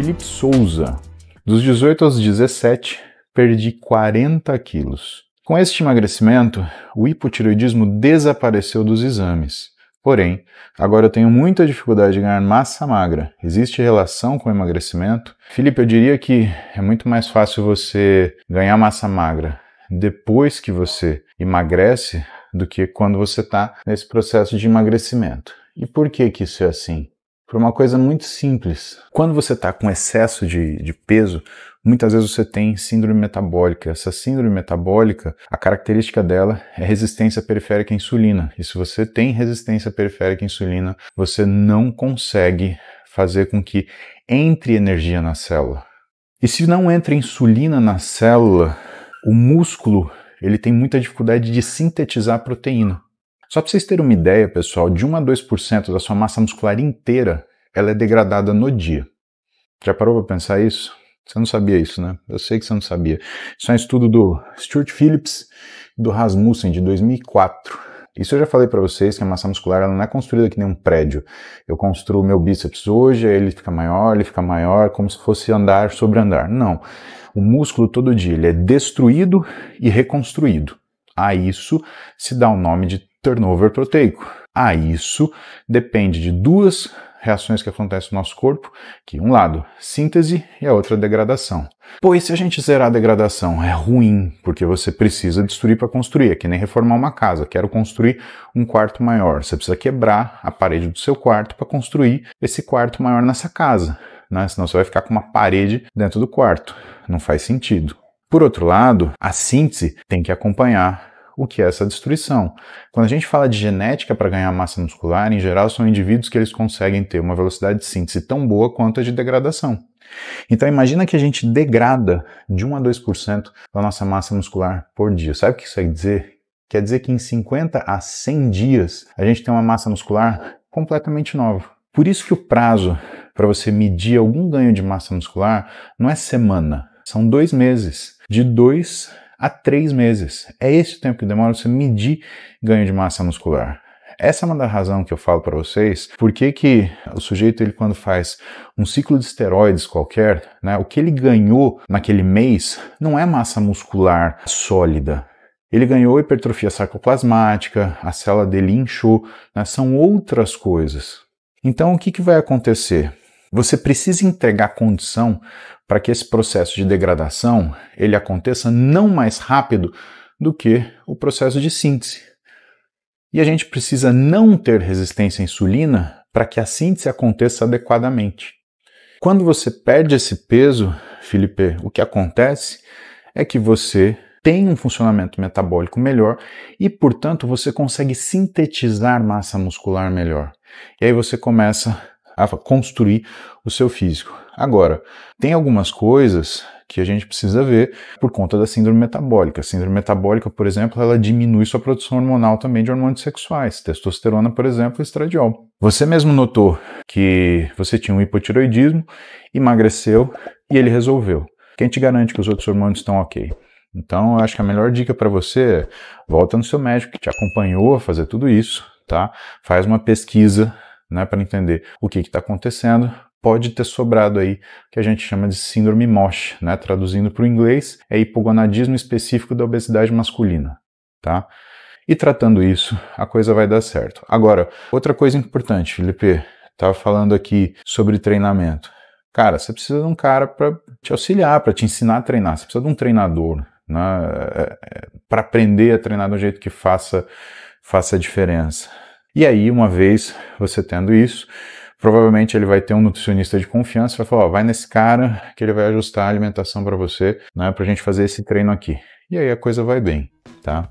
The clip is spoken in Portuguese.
Felipe Souza. Dos 18 aos 17, perdi 40 quilos. Com este emagrecimento, o hipotiroidismo desapareceu dos exames. Porém, agora eu tenho muita dificuldade de ganhar massa magra. Existe relação com o emagrecimento? Felipe, eu diria que é muito mais fácil você ganhar massa magra depois que você emagrece do que quando você está nesse processo de emagrecimento. E por que, que isso é assim? por uma coisa muito simples. Quando você está com excesso de, de peso, muitas vezes você tem síndrome metabólica. Essa síndrome metabólica, a característica dela é resistência periférica à insulina. E se você tem resistência periférica à insulina, você não consegue fazer com que entre energia na célula. E se não entra insulina na célula, o músculo ele tem muita dificuldade de sintetizar proteína. Só para vocês terem uma ideia, pessoal, de 1 a 2% da sua massa muscular inteira ela é degradada no dia. Já parou para pensar isso? Você não sabia isso, né? Eu sei que você não sabia. Isso é um estudo do Stuart Phillips e do Rasmussen, de 2004. Isso eu já falei para vocês que a massa muscular ela não é construída que nem um prédio. Eu construo meu bíceps hoje, ele fica maior, ele fica maior, como se fosse andar sobre andar. Não. O músculo todo dia ele é destruído e reconstruído. A isso se dá o nome de turnover proteico. A isso depende de duas reações que acontecem no nosso corpo, que um lado síntese e a outra degradação. Pois se a gente zerar a degradação é ruim, porque você precisa destruir para construir, é que nem reformar uma casa, quero construir um quarto maior, você precisa quebrar a parede do seu quarto para construir esse quarto maior nessa casa, né? senão você vai ficar com uma parede dentro do quarto, não faz sentido. Por outro lado, a síntese tem que acompanhar o que é essa destruição. Quando a gente fala de genética para ganhar massa muscular, em geral são indivíduos que eles conseguem ter uma velocidade de síntese tão boa quanto a de degradação. Então imagina que a gente degrada de 1 a 2% da nossa massa muscular por dia. Sabe o que isso quer dizer? Quer dizer que em 50 a 100 dias a gente tem uma massa muscular completamente nova. Por isso que o prazo para você medir algum ganho de massa muscular não é semana, são dois meses, de 2 a três meses. É esse o tempo que demora você medir ganho de massa muscular. Essa é uma da razão que eu falo para vocês, porque que o sujeito ele quando faz um ciclo de esteroides qualquer, né, o que ele ganhou naquele mês não é massa muscular sólida. Ele ganhou hipertrofia sarcoplasmática, a célula dele inchou, né, são outras coisas. Então o que, que vai acontecer? Você precisa entregar condição para que esse processo de degradação ele aconteça não mais rápido do que o processo de síntese. E a gente precisa não ter resistência à insulina para que a síntese aconteça adequadamente. Quando você perde esse peso, Felipe, o que acontece é que você tem um funcionamento metabólico melhor e, portanto, você consegue sintetizar massa muscular melhor. E aí você começa a construir o seu físico. Agora, tem algumas coisas que a gente precisa ver por conta da síndrome metabólica. A síndrome metabólica, por exemplo, ela diminui sua produção hormonal também de hormônios sexuais, testosterona, por exemplo, e estradiol. Você mesmo notou que você tinha um hipotiroidismo, emagreceu e ele resolveu. Quem te garante que os outros hormônios estão ok? Então, eu acho que a melhor dica para você é volta no seu médico que te acompanhou a fazer tudo isso, tá? Faz uma pesquisa né, para entender o que está acontecendo, pode ter sobrado aí que a gente chama de síndrome MOSH, né, traduzindo para o inglês, é hipogonadismo específico da obesidade masculina, tá? E tratando isso, a coisa vai dar certo. Agora, outra coisa importante, Felipe, estava falando aqui sobre treinamento. Cara, você precisa de um cara para te auxiliar, para te ensinar a treinar. Você precisa de um treinador, né, é, é, para aprender a treinar do jeito que faça faça a diferença. E aí, uma vez você tendo isso, provavelmente ele vai ter um nutricionista de confiança, vai falar, ó, vai nesse cara que ele vai ajustar a alimentação para você, né, para a gente fazer esse treino aqui. E aí a coisa vai bem, tá?